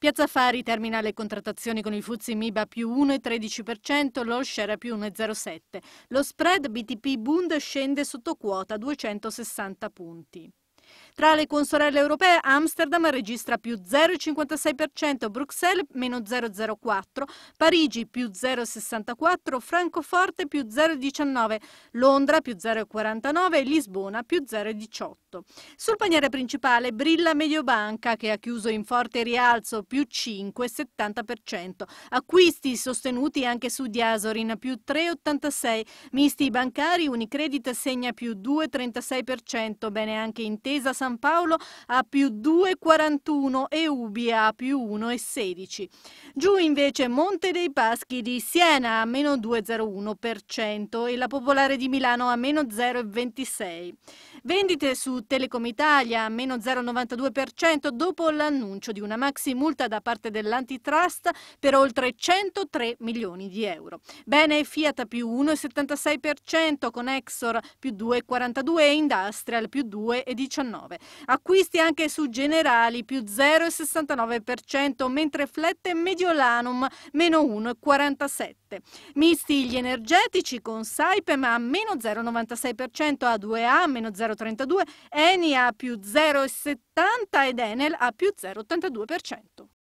Piazza Fari, termina le contrattazioni con il Fuzzi Miba più 1,13%, lo share più 1,07%. Lo spread BTP Bund scende sotto quota 260 punti. Tra le consorelle europee Amsterdam registra più 0,56%, Bruxelles meno 0,04%, Parigi più 0,64%, Francoforte più 0,19%, Londra più 0,49% e Lisbona più 0,18%. Sul paniere principale brilla Mediobanca che ha chiuso in forte rialzo più 5,70%, acquisti sostenuti anche su Diasorin più 3,86%, misti bancari Unicredit segna più 2,36%, bene anche Intesa San San Paolo a più 2,41 e Ubi a più 1,16. Giù invece Monte dei Paschi di Siena a meno 2,01% e la Popolare di Milano a meno 0,26%. Vendite su Telecom Italia meno 0,92% dopo l'annuncio di una maxi multa da parte dell'antitrust per oltre 103 milioni di euro. Bene Fiat più 1,76% con Exor più 2,42 e Industrial più 2,19. Acquisti anche su Generali più 0,69% mentre Flette Mediolanum meno 1,47. Misti gli energetici con Saipem a meno 0,96%, A2A a meno 0,32%, Eni a più 0,70% ed Enel a più 0,82%.